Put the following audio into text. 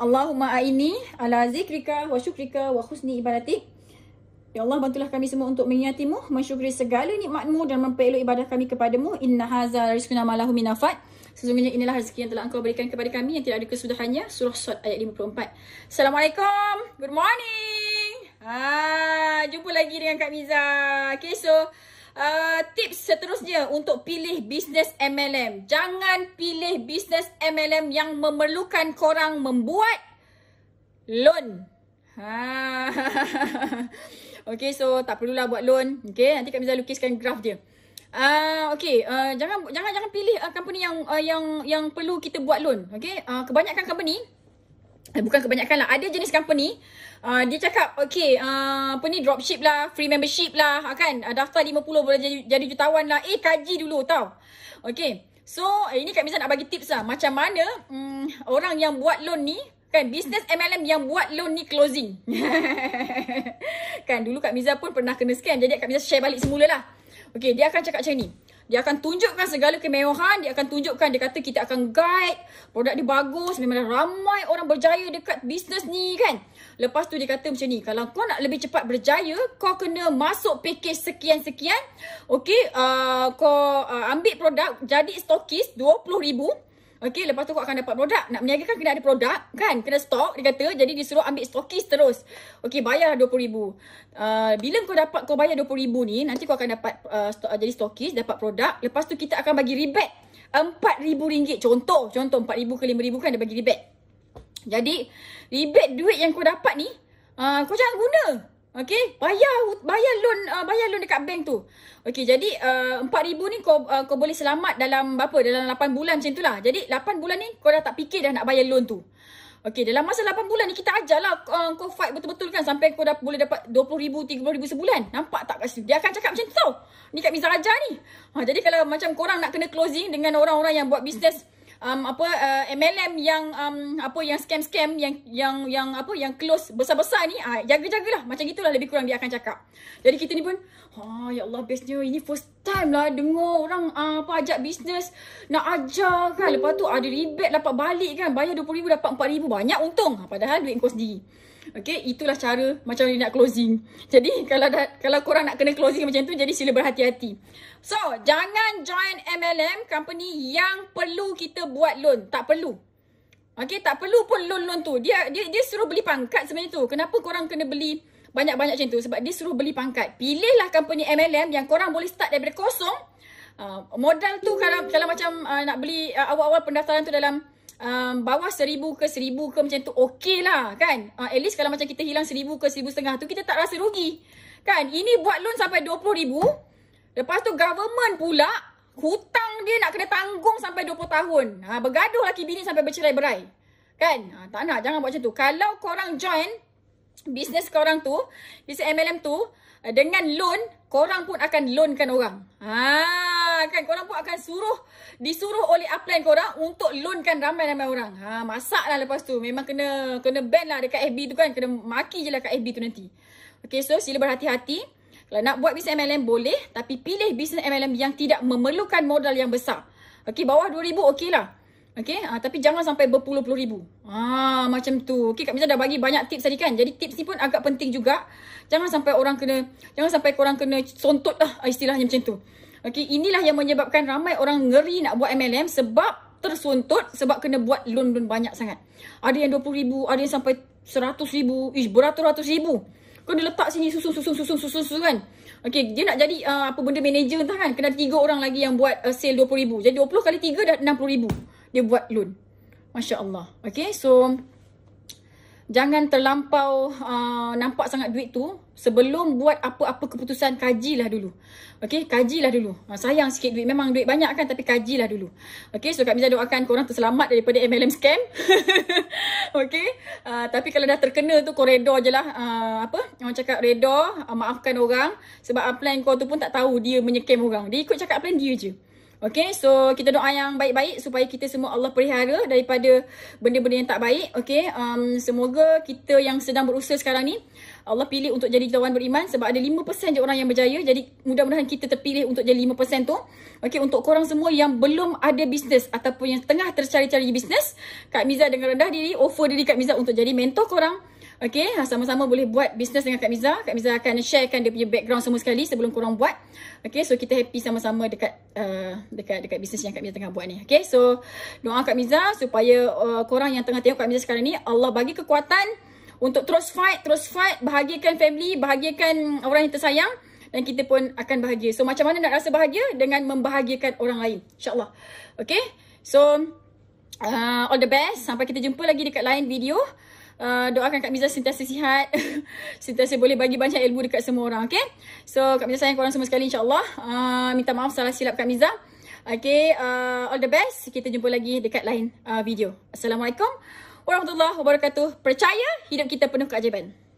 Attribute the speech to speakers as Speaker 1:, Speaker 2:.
Speaker 1: Allahumma aini ala zikrika wa syukrika wa husni ibadatik. Ya Allah bantulah kami semua untuk mengingatimu, mensyukuri segala nikmatmu dan memperelok ibadah kami kepadamu. Inna haza rizkuna malahu minafat. Sesungguhnya inilah rezeki yang telah engkau berikan kepada kami yang tidak ada kesudahannya. Surah Sot ayat 54. Assalamualaikum. Good morning. Ah, jumpa lagi dengan Kak Miza. Okay, so... Ah, tips seterusnya untuk pilih bisnes MLM. Jangan pilih bisnes MLM yang memerlukan korang membuat loan. Ha. okay, so tak perlulah buat loan. Okay, nanti Kak Mizah lukiskan graf dia. Ah uh, okey uh, jangan jangan jangan pilih uh, company yang uh, yang yang perlu kita buat loan okey uh, kebanyakan company Eh, bukan kebanyakan lah. Ada jenis company, uh, dia cakap, okay, uh, apa ni, dropship lah, free membership lah, ah, kan? Uh, daftar 50 boleh jadi, jadi jutawan lah. Eh, kaji dulu tau. Okay. So, eh, ini Kak Misa nak bagi tips lah. Macam mana um, orang yang buat loan ni, kan, business MLM yang buat loan ni closing. kan, dulu Kak Miza pun pernah kena scam. Jadi, Kak Miza share balik semula lah. Okay, dia akan cakap macam ni. Dia akan tunjukkan segala kemewahan. Dia akan tunjukkan. Dia kata kita akan guide. Produk dia bagus. Memang ramai orang berjaya dekat bisnes ni kan. Lepas tu dia kata macam ni. Kalau kau nak lebih cepat berjaya. Kau kena masuk pakej sekian-sekian. Okay. Uh, kau uh, ambil produk. Jadi stokis RM20,000. Okay, lepas tu kau akan dapat produk. Nak meniaga kan kena ada produk, kan? Kena stok, dia kata. Jadi, disuruh ambil stokis terus. Okay, bayar RM20,000. Uh, bila kau dapat, kau bayar RM20,000 ni, nanti kau akan dapat uh, sto- jadi stokis, dapat produk. Lepas tu, kita akan bagi rebate RM4,000. Contoh, contoh RM4,000 ke RM5,000 kan dia bagi rebate. Jadi, rebate duit yang kau dapat ni, uh, kau jangan guna. Okay, bayar bayar loan uh, bayar loan dekat bank tu. Okay, jadi uh, 4000 ni kau uh, kau boleh selamat dalam apa? Dalam 8 bulan macam lah. Jadi 8 bulan ni kau dah tak fikir dah nak bayar loan tu. Okay, dalam masa 8 bulan ni kita ajarlah uh, kau fight betul-betul kan sampai kau dah boleh dapat 20000 30000 sebulan. Nampak tak kat situ? Dia akan cakap macam tu tau. Ni kat Mizaraja ni. Ha, jadi kalau macam korang nak kena closing dengan orang-orang yang buat bisnes um, apa uh, MLM yang um, apa yang scam-scam yang yang yang apa yang close besar-besar ni uh, jaga-jagalah macam gitulah lebih kurang dia akan cakap. Jadi kita ni pun ha oh, ya Allah bestnya ini first time lah dengar orang uh, apa ajak bisnes nak ajar kan lepas tu ada rebate dapat balik kan bayar 20000 dapat 4000 banyak untung ah, padahal duit kau sendiri. Okay, itulah cara macam dia nak closing. Jadi, kalau dah, kalau korang nak kena closing macam tu, jadi sila berhati-hati. So, jangan join MLM company yang perlu kita buat loan. Tak perlu. Okay, tak perlu pun loan-loan tu. Dia, dia dia suruh beli pangkat sebenarnya tu. Kenapa korang kena beli banyak-banyak macam tu? Sebab dia suruh beli pangkat. Pilihlah company MLM yang korang boleh start daripada kosong. Uh, modal tu kalau, kalau macam uh, nak beli uh, awal-awal pendaftaran tu dalam um, bawah seribu ke seribu ke macam tu okey lah kan. Uh, at least kalau macam kita hilang seribu ke seribu setengah tu kita tak rasa rugi. Kan ini buat loan sampai dua puluh ribu. Lepas tu government pula hutang dia nak kena tanggung sampai dua puluh tahun. Ha, bergaduh laki bini sampai bercerai-berai. Kan? Ha, tak nak. Jangan buat macam tu. Kalau korang join bisnes korang tu, bisnes MLM tu, dengan loan, korang pun akan loankan orang. Haa kan korang pun akan suruh disuruh oleh upline korang untuk loankan ramai-ramai orang. Ha masaklah lepas tu memang kena kena ban lah dekat FB tu kan kena maki je lah kat FB tu nanti. Okay so sila berhati-hati. Kalau nak buat bisnes MLM boleh tapi pilih bisnes MLM yang tidak memerlukan modal yang besar. Okay bawah RM2,000 okey lah. Okay, ha, tapi jangan sampai berpuluh-puluh ribu. Ha, macam tu. Okay, Kak Miza dah bagi banyak tips tadi kan. Jadi tips ni pun agak penting juga. Jangan sampai orang kena, jangan sampai korang kena sontot lah istilahnya macam tu. Okey, inilah yang menyebabkan ramai orang ngeri nak buat MLM sebab tersuntut sebab kena buat loan-loan banyak sangat. Ada yang 20,000, ada yang sampai 100,000, ish beratus-ratus ribu. Kau dia letak sini susun susun susun susun kan. Okey, dia nak jadi uh, apa benda manager entah kan, kena tiga orang lagi yang buat uh, sale 20,000. Jadi 20 kali tiga dah 60,000 dia buat loan. Masya-Allah. Okey, so jangan terlampau uh, nampak sangat duit tu sebelum buat apa-apa keputusan kajilah dulu. Okey, kajilah dulu. Uh, sayang sikit duit memang duit banyak kan tapi kajilah dulu. Okey, so Kak Miza doakan korang terselamat daripada MLM scam. Okey, uh, tapi kalau dah terkena tu kau redor je lah. Uh, apa? Orang cakap redor, uh, maafkan orang sebab upline kau tu pun tak tahu dia menyekam orang. Dia ikut cakap plan dia je. Okay, so kita doa yang baik-baik supaya kita semua Allah perihara daripada benda-benda yang tak baik. Okay, um, semoga kita yang sedang berusaha sekarang ni, Allah pilih untuk jadi jutawan beriman sebab ada 5% je orang yang berjaya. Jadi mudah-mudahan kita terpilih untuk jadi 5% tu. Okay, untuk korang semua yang belum ada bisnes ataupun yang tengah tercari-cari bisnes, Kak Miza dengan rendah diri, offer diri Kak Miza untuk jadi mentor korang. Okay, ha, sama-sama boleh buat bisnes dengan Kak Miza. Kak Miza akan sharekan dia punya background semua sekali sebelum korang buat. Okay, so kita happy sama-sama dekat uh, dekat dekat bisnes yang Kak Miza tengah buat ni. Okay, so doa Kak Miza supaya uh, korang yang tengah tengok Kak Miza sekarang ni, Allah bagi kekuatan untuk terus fight, terus fight, bahagiakan family, bahagiakan orang yang tersayang dan kita pun akan bahagia. So macam mana nak rasa bahagia dengan membahagiakan orang lain? InsyaAllah. Okay, so uh, all the best. Sampai kita jumpa lagi dekat lain video. Eh, doakan Kak Miza sentiasa sihat. sentiasa boleh bagi banyak ilmu dekat semua orang. Okay. So Kak Miza sayang korang semua sekali insyaAllah. Uh, minta maaf salah silap Kak Miza. Okay. Uh, eh, all the best. Kita jumpa lagi dekat lain uh, video. Assalamualaikum. Warahmatullahi wabarakatuh. Percaya hidup kita penuh keajaiban.